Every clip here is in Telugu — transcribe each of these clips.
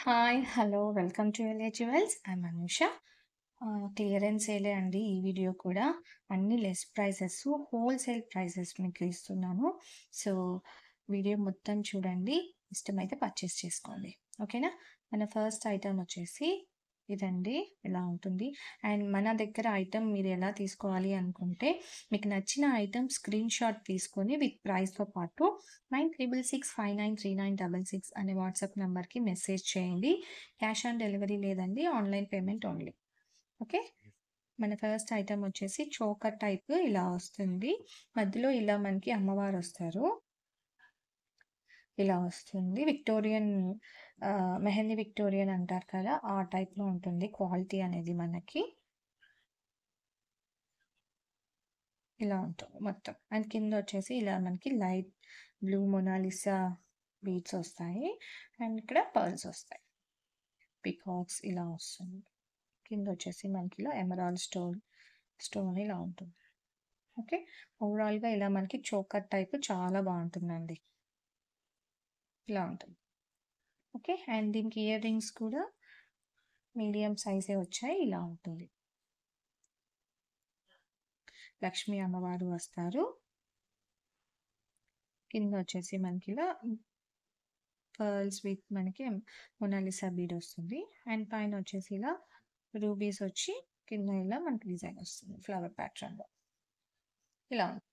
hi hello welcome to LA jewels I Anusha clearance సేలే అండి ఈ వీడియో కూడా అన్ని లెస్ ప్రైసెస్ హోల్సేల్ ప్రైసెస్ మీకు ఇస్తున్నాను సో వీడియో మొత్తం చూడండి ఇష్టమైతే పర్చేస్ చేసుకోండి ఓకేనా మన ఫస్ట్ ఐటమ్ వచ్చేసి ఇదండి ఇలా ఉంటుంది అండ్ మన దగ్గర ఐటమ్ మీరు ఎలా తీసుకోవాలి అనుకుంటే మీకు నచ్చిన ఐటమ్ స్క్రీన్ షాట్ తీసుకొని విత్ ప్రైస్తో పాటు nine triple six five nine three nine double six అనే వాట్సాప్ నెంబర్కి మెసేజ్ చేయండి క్యాష్ ఆన్ డెలివరీ లేదండి ఆన్లైన్ పేమెంట్ ఓన్లీ ఓకే మన ఫస్ట్ ఐటమ్ వచ్చేసి చోకర్ టైప్ ఇలా వస్తుంది మధ్యలో ఇలా మనకి అమ్మవారు వస్తారు ఇలా వస్తుంది విక్టోరియన్ మెహందీ విక్టోరియన్ అంటారు కదా ఆ టైప్లో ఉంటుంది క్వాలిటీ అనేది మనకి ఇలా ఉంటుంది మొత్తం అండ్ కింద వచ్చేసి ఇలా మనకి లైట్ బ్లూ మొనాలిసా బీట్స్ వస్తాయి అండ్ ఇక్కడ పర్ల్స్ వస్తాయి పికాక్స్ ఇలా వస్తుంది కింద వచ్చేసి మనకి ఇలా ఎమరాల్ స్టోన్ స్టోన్ ఇలా ఉంటుంది ఓకే ఓవరాల్గా ఇలా మనకి చోకర్ టైప్ చాలా బాగుంటుందండి ఇలా ఉంటుంది ఓకే అండ్ దీనికి ఇయర్ రింగ్స్ కూడా మీడియం సైజే వచ్చాయి ఇలా ఉంటుంది లక్ష్మీ అమ్మవారు వస్తారు కింద వచ్చేసి మనకి ఇలా పర్ల్స్ విత్ మనకి మొనాలిసా బీడ్ వస్తుంది అండ్ పైన వచ్చేసి ఇలా రూబీస్ వచ్చి కింద ఇలా మనకి డిజైన్ వస్తుంది ఫ్లవర్ ప్యాటర్న్లో ఇలా ఉంటుంది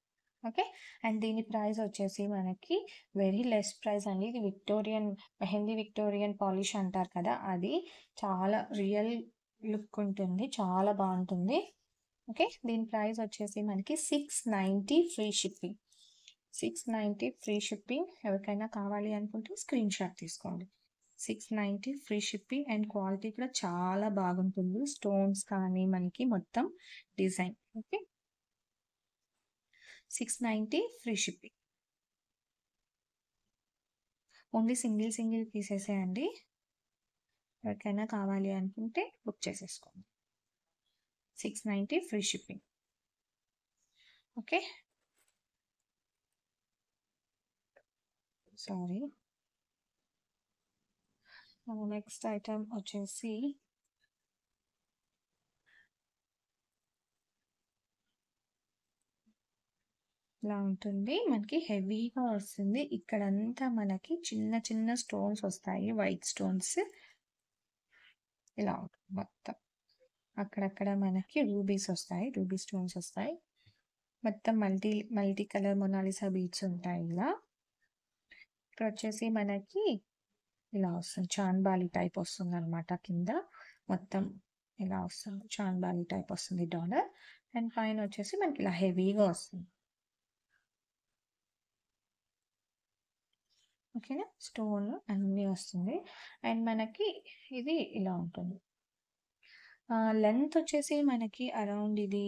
ఓకే అండ్ దీని ప్రైస్ వచ్చేసి మనకి వెరీ లెస్ ప్రైస్ అండి ఇది విక్టోరియన్ మెహందీ విక్టోరియన్ పాలిష్ అంటారు కదా అది చాలా రియల్ లుక్ ఉంటుంది చాలా బాగుంటుంది ఓకే దీని ప్రైస్ వచ్చేసి మనకి six ninety free shipping six ninety free shipping ఎవరికైనా కావాలి అనుకుంటే స్క్రీన్ షాట్ తీసుకోండి six ninety free shipping and quality కూడా చాలా బాగుంటుంది స్టోన్స్ కానీ మనకి మొత్తం design okay six ninety free shipping only single single పీసెసే అండి ఎవరికైనా కావాలి అనుకుంటే బుక్ చేసేసుకోండి six ninety free shipping okay sorry next item వచ్చేసి ఇలా ఉంటుంది మనకి హెవీగా వస్తుంది ఇక్కడంతా మనకి చిన్న చిన్న స్టోన్స్ వస్తాయి వైట్ స్టోన్స్ ఇలా ఉంటుంది మొత్తం అక్కడక్కడ మనకి రూబీస్ వస్తాయి రూబీ స్టోన్స్ వస్తాయి మొత్తం multi multi colour Mona Lisa beads ఉంటాయి ఇలా ఇక్కడ వచ్చేసి మనకి ఇలా వస్తుంది చాన్బాలి టైప్ వస్తుంది అనమాట కింద మొత్తం ఇలా వస్తుంది చాన్బాలి టైప్ వస్తుంది డాలర్ అండ్ పైన వచ్చేసి మనకి ఇలా హెవీగా వస్తుంది ఓకేనా స్టోన్ అన్నీ వస్తుంది అండ్ మనకి ఇది ఇలా ఉంటుంది లెంత్ వచ్చేసి మనకి అరౌండ్ ఇది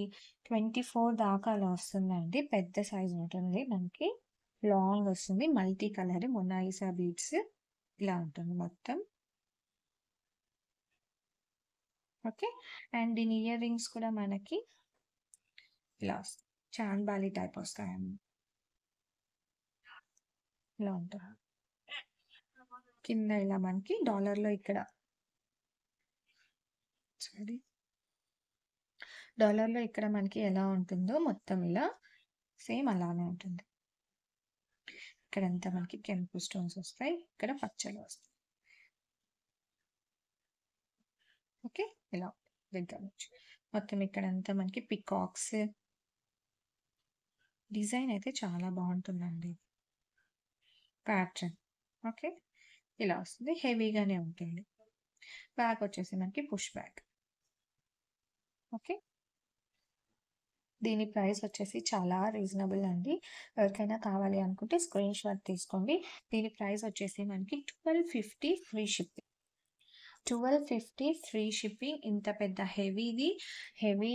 ట్వంటీ ఫోర్ దాకా అలా వస్తుందండి పెద్ద సైజ్ ఉంటుంది మనకి లాంగ్ వస్తుంది మల్టీ కలర్ మొనాయిసా బీడ్స్ ఇలా ఉంటుంది మొత్తం ఓకే అండ్ దీని ఇయర్ రింగ్స్ కూడా మనకి ఇలా వస్తాయి చాంద్ బాలి టైప్ వస్తాయండి ఇలా ఉంటుంది కింద ఇలా మనకి డాలర్లో ఇక్కడ సారీ డాలర్లో ఇక్కడ మనకి ఎలా ఉంటుందో మొత్తం ఇలా సేమ్ అలానే ఉంటుంది ఇక్కడంతా మనకి కెంపు స్టోన్స్ వస్తాయి ఇక్కడ పచ్చలు వస్తాయి ఓకే ఇలా దగ్గర నుంచి మొత్తం ఇక్కడంతా మనకి పికాక్స్ డిజైన్ అయితే చాలా బాగుంటుందండి ప్యాటర్న్ ఓకే ఇలా వస్తుంది హెవీగానే ఉంటుంది బ్యాక్ వచ్చేసి మనకి పుష్ బ్యాక్ ఓకే దీని ప్రైస్ వచ్చేసి చాలా రీజనబుల్ అండి ఎవరికైనా కావాలి అనుకుంటే స్క్రీన్ షాట్ తీసుకోండి దీని ప్రైస్ వచ్చేసి మనకి twelve fifty free shipping twelve fifty free shipping ఇంత పెద్ద హెవీది హెవీ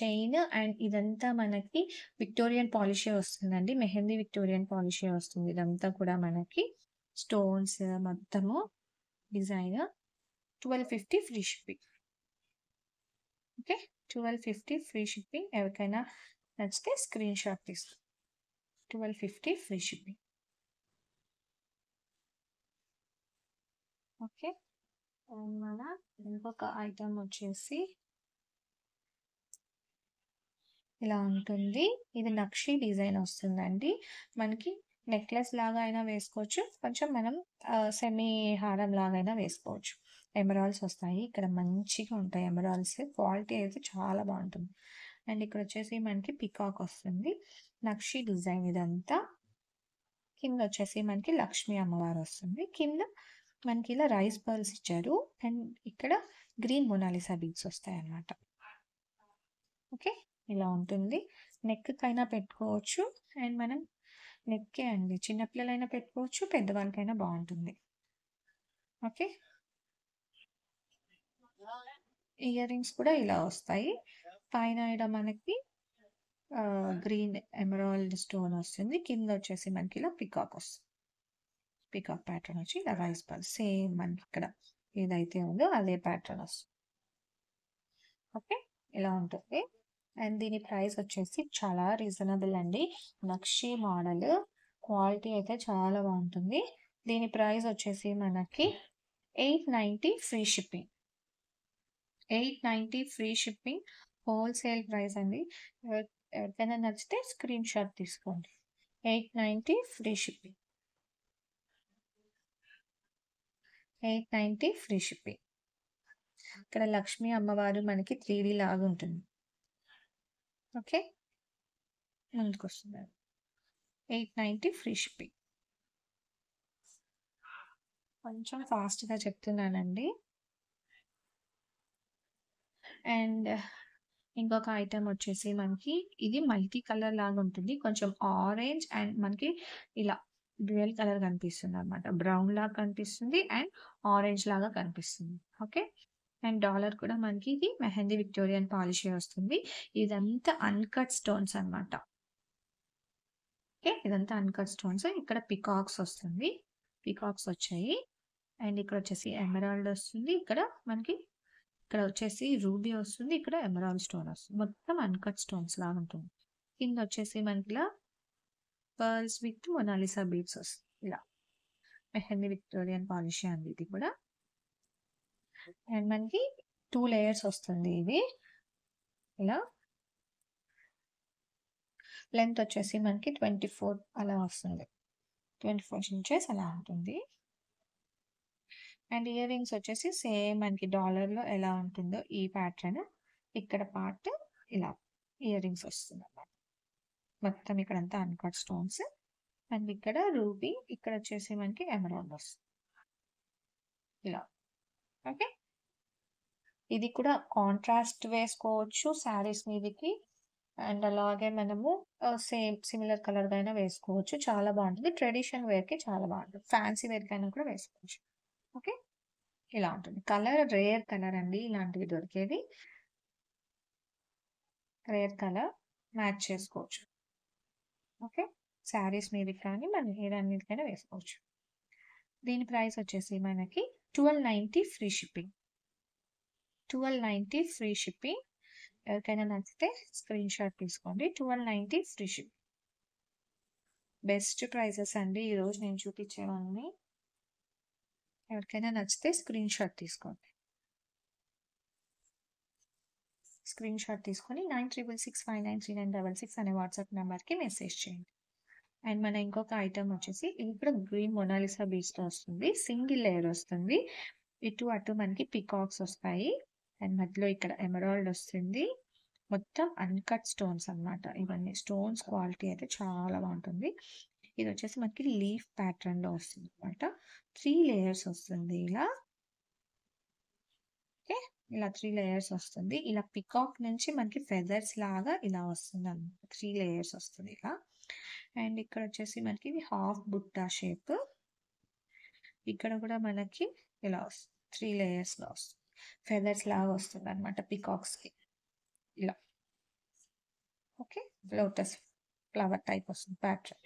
చైన్ అండ్ ఇదంతా మనకి విక్టోరియన్ పాలిషే వస్తుందండి మెహందీ విక్టోరియన్ పాలిషే వస్తుంది ఇదంతా కూడా మనకి స్టోన్స్ మొత్తము design twelve fifty free shipping okay twelve fifty free shipping ఎవరికైనా నచ్చితే స్క్రీన్ షాట్ తీసుకు twelve fifty free shipping okay మన ఇంకొక ఐటమ్ వచ్చేసి ఇలా ఉంటుంది ఇది నక్షి డిజైన్ వస్తుందండి మనకి నెక్లెస్ లాగా అయినా వేసుకోవచ్చు కొంచెం మనం సెమీ హారం లాగా అయినా వేసుకోవచ్చు ఎమరాల్స్ వస్తాయి ఇక్కడ మంచిగా ఉంటాయి ఎమరాల్స్ క్వాలిటీ అయితే చాలా బాగుంటుంది అండ్ ఇక్కడ వచ్చేసి మనకి పికాక్ వస్తుంది నక్షి డిజైన్ ఇదంతా కింద వచ్చేసి మనకి లక్ష్మీ అమ్మవారు వస్తుంది కింద మనకి ఇలా రైస్ బర్ల్స్ ఇచ్చారు అండ్ ఇక్కడ గ్రీన్ మొనాలిసా బీచ్ వస్తాయి అన్నమాట ఓకే ఇలా ఉంటుంది నెక్ పైన పెట్టుకోవచ్చు అండ్ మనం నెక్కే అండి చిన్నపిల్లలైనా పెట్టుకోవచ్చు పెద్దవాళ్ళకైనా బాగుంటుంది ఓకే ఇయర్ రింగ్స్ కూడా ఇలా వస్తాయి పైన మనకి గ్రీన్ ఎమరాల్డ్ స్టోన్ వస్తుంది కింద వచ్చేసి మనకి ఇలా పికాక్ వస్తుంది పికాక్ ప్యాటర్న్ వచ్చి ఇలా రైస్ బాల్ సేమ్ మనకి ఇక్కడ ఏదైతే ఉందో అదే ప్యాటర్న్ వస్తుంది ఓకే ఇలా ఉంటుంది అండ్ దీని ప్రైస్ వచ్చేసి చాలా రీజనబుల్ అండి నక్షి మోడల్ క్వాలిటీ అయితే చాలా బాగుంటుంది దీని ప్రైస్ వచ్చేసి మనకి eight ninety free shipping eight ninety free shipping wholesale price అండి ఎవరికైనా నచ్చితే స్క్రీన్ షాట్ తీసుకోండి eight ninety free shipping eight ninety free shipping ఇక్కడ లక్ష్మీ అమ్మవారు మనకి త్రీ లాగా ఉంటుంది ఓకే ముందుకు వస్తుంది ఎయిట్ నైంటీ ఫ్రీ షిప్పింగ్ కొంచెం ఫాస్ట్గా చెప్తున్నానండి అండ్ ఇంకొక ఐటమ్ వచ్చేసి మనకి ఇది మల్టీ కలర్ లాగా ఉంటుంది కొంచెం ఆరెంజ్ అండ్ మనకి ఇలా డ్యూయల్ కలర్ కనిపిస్తుంది అనమాట బ్రౌన్ లాగా కనిపిస్తుంది అండ్ ఆరెంజ్ లాగా కనిపిస్తుంది ఓకే అండ్ డాలర్ కూడా మనకి ఇది మెహందీ విక్టోరియన్ పాలిషే వస్తుంది ఇదంతా అన్కట్ స్టోన్స్ అనమాట ఓకే ఇదంతా అన్కట్ స్టోన్స్ ఇక్కడ పికాక్స్ వస్తుంది పికాక్స్ వచ్చాయి అండ్ ఇక్కడ వచ్చేసి ఎమరాల్డ్ వస్తుంది ఇక్కడ మనకి ఇక్కడ వచ్చేసి రూబీ వస్తుంది ఇక్కడ ఎమరాల్డ్ స్టోన్ వస్తుంది మొత్తం అన్కట్ స్టోన్స్ లాగా ఉంటుంది కింద వచ్చేసి మనకి ఇలా పర్ల్స్ విత్ మొనాలిసా బీట్స్ వస్తుంది ఇలా మెహందీ విక్టోరియన్ పాలిషే అంది ఇది కూడా అండ్ మనకి టూ లేయర్స్ వస్తుంది ఇది ఇలా లెంత్ వచ్చేసి మనకి ట్వంటీ ఫోర్ అలా వస్తుంది ట్వంటీ ఫోర్ ఇంచెస్ అలా ఉంటుంది అండ్ ఇయర్ రింగ్స్ వచ్చేసి సేమ్ మనకి డాలర్లో ఎలా ఉంటుందో ఈ ప్యాటర్న్ ఇక్కడ పార్ట్ ఇలా ఇయర్ రింగ్స్ వస్తుంది అన్నమాట మొత్తం ఇక్కడంతా అన్కట్ స్టోన్స్ అండ్ ఇక్కడ రూబీ ఇక్కడ వచ్చేసి మనకి ఎమరాల్డ్ వస్తుంది ఇలా ఓకే ఇది కూడా కాంట్రాస్ట్ వేసుకోవచ్చు శారీస్ మీదకి అండ్ అలాగే మనము సేమ్ సిమిలర్ కలర్ కైనా వేసుకోవచ్చు చాలా బాగుంటుంది ట్రెడిషనల్ వేర్కి చాలా బాగుంటుంది ఫ్యాన్సీ వేర్కైనా కూడా వేసుకోవచ్చు ఓకే ఇలా ఉంటుంది కలర్ రేర్ కలర్ అండి ఇలాంటివి దొరికేది రేర్ కలర్ మ్యాచ్ చేసుకోవచ్చు ఓకే శారీస్ మీదకి కానీ మన హెయిర్ అన్నిటికైనా వేసుకోవచ్చు దీని ప్రైస్ వచ్చేసి మనకి twelve ninety free shipping twelve ninety free shipping ఎవరికైనా నచ్చితే స్క్రీన్ షాట్ తీసుకోండి twelve ninety free ship best prices అండి ఈరోజు నేను చూపించేవాళ్ళని ఎవరికైనా నచ్చితే స్క్రీన్ షాట్ తీసుకోండి స్క్రీన్ షాట్ తీసుకొని nine triple six five nine three nine double six అనే వాట్సాప్ నెంబర్కి మెసేజ్ చేయండి అండ్ మన ఇంకొక ఐటమ్ వచ్చేసి ఇది కూడా గ్రీన్ మొనాలిసా బీచ్తో వస్తుంది సింగిల్ లేయర్ వస్తుంది ఇటు అటు మనకి పికాక్స్ వస్తాయి అండ్ మధ్యలో ఇక్కడ ఎమరాల్డ్ వస్తుంది మొత్తం అన్కట్ స్టోన్స్ అనమాట ఇవన్నీ స్టోన్స్ క్వాలిటీ అయితే చాలా బాగుంటుంది ఇది వచ్చేసి మనకి లీఫ్ ప్యాటర్న్లో వస్తుంది అనమాట త్రీ లేయర్స్ వస్తుంది ఇలా ఓకే ఇలా త్రీ లేయర్స్ వస్తుంది ఇలా పికాక్ నుంచి మనకి ఫెదర్స్ లాగా ఇలా వస్తుంది అనమాట త్రీ లేయర్స్ వస్తుంది ఇలా అండ్ ఇక్కడ వచ్చేసి మనకి ఇది హాఫ్ బుట్టా షేప్ ఇక్కడ కూడా మనకి ఇలా వస్తుంది త్రీ లేయర్స్లో వస్తుంది ఫెదర్స్ లాగా వస్తుంది అనమాట పికాక్స్కి ఇలా ఓకే లోటస్ ఫ్లవర్ టైప్ వస్తుంది ప్యాటర్న్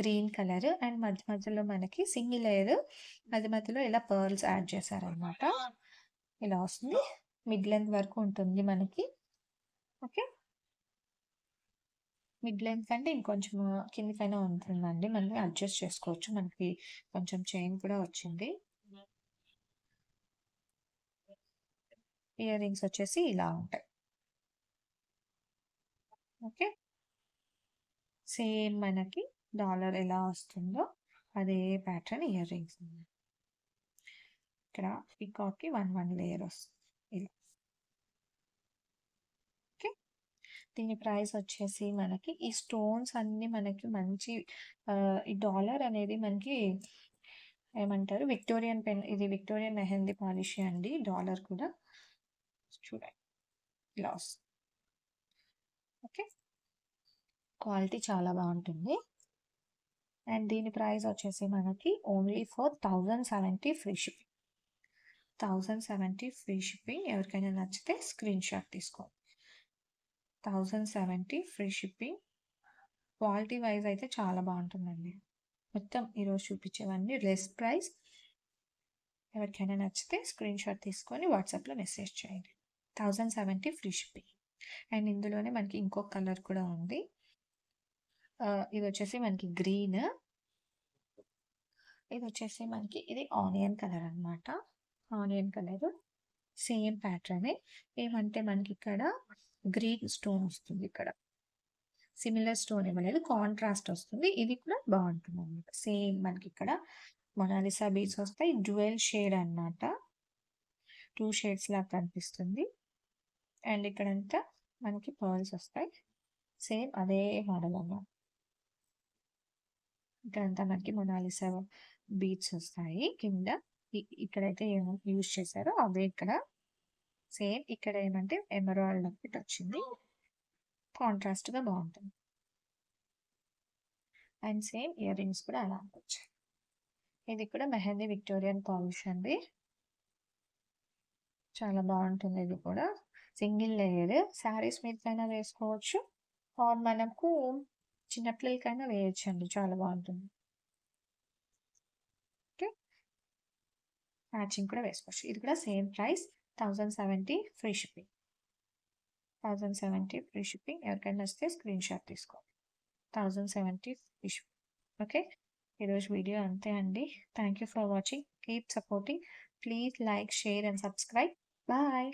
గ్రీన్ కలర్ అండ్ మధ్య మధ్యలో మనకి సింగిల్ లేయర్ మధ్య మధ్యలో ఇలా పర్ల్స్ యాడ్ చేశారనమాట ఇలా వస్తుంది మిడ్ లెంత్ వరకు ఉంటుంది మనకి ఓకే మిడ్ లెంత్ అంటే ఇంకొంచెం కిందికైనా ఉంటుందండి మనం అడ్జస్ట్ చేసుకోవచ్చు మనకి కొంచెం చైన్ కూడా వచ్చింది ఇయర్ రింగ్స్ వచ్చేసి ఇలా ఉంటాయి ఓకే సేమ్ మనకి డాలర్ ఎలా వస్తుందో అదే ప్యాటర్న్ ఇయర్ రింగ్స్ ఇక్కడ పికాక్కి వన్ వన్ లేయర్ వస్తుంది ఇలా ఓకే దీని ప్రైస్ వచ్చేసి మనకి ఈ స్టోన్స్ అన్నీ మనకి మంచి ఈ డాలర్ అనేది మనకి ఏమంటారు విక్టోరియన్ పెన్ ఇది విక్టోరియన్ మెహందీ పాలిషీ అండి డాలర్ కూడా చూడండి గ్లాస్ ఓకే క్వాలిటీ చాలా బాగుంటుంది అండ్ దీని ప్రైస్ వచ్చేసి మనకి only for thousand seventy free shipping thousand seventy free shipping ఎవరికైనా నచ్చితే స్క్రీన్ షాట్ తీసుకోండి thousand seventy free shipping quality wise అయితే చాలా బాగుంటుందండి మొత్తం ఈరోజు చూపించేవన్నీ లెస్ ప్రైస్ ఎవరికైనా నచ్చితే స్క్రీన్ షాట్ తీసుకొని వాట్సాప్లో మెసేజ్ చేయండి thousand seventy free shipping and ఇందులోనే మనకి ఇంకో కలర్ కూడా ఉంది ఇది వచ్చేసి మనకి గ్రీన్ ఇది వచ్చేసి మనకి ఇది ఆనియన్ కలర్ అనమాట ఆనియన్ కలర్ సేమ్ ప్యాటర్నే ఏమంటే మనకి ఇక్కడ గ్రీన్ స్టోన్ వస్తుంది ఇక్కడ సిమిలర్ స్టోన్ ఇవ్వలేదు కాంట్రాస్ట్ వస్తుంది ఇది కూడా బాగుంటుంది అనమాట సేమ్ మనకి ఇక్కడ మొనాలిసా బీచ్ వస్తాయి డ్యూయల్ షేడ్ అనమాట టూ షేడ్స్ లా కనిపిస్తుంది అండ్ ఇక్కడంతా మనకి పర్ల్స్ వస్తాయి సేమ్ అదే మోడల్ అన్నమాట ఇక్కడంతా మనకి మొనాలిస బీచ్ వస్తాయి కింద ఇక్కడైతే యూజ్ చేశారో అవే ఇక్కడ సేమ్ ఇక్కడ ఏమంటే ఎమరాల్డ్ ఒకటి వచ్చింది కాంట్రాస్ట్గా బాగుంటుంది అండ్ సేమ్ ఇయర్ రింగ్స్ కూడా అలా అనుకోవచ్చు ఇది కూడా మెహందీ విక్టోరియన్ పాలిష్ అండి చాలా బాగుంటుంది ఇది కూడా సింగిల్ లేయర్ శారీస్ మీదకైనా వేసుకోవచ్చు ఆర్ మనకు చిన్నపిల్లలకైనా వేయచ్చు అండి చాలా బాగుంటుంది ఓకే మ్యాచింగ్ కూడా వేసుకోవచ్చు ఇది కూడా same price thousand seventy free shipping thousand seventy free shipping ఎవరికైనా వస్తే స్క్రీన్ షాట్ తీసుకో thousand seventy free shipping okay ఈరోజు వీడియో అంతే అండి thank you for watching keep supporting please like share and subscribe bye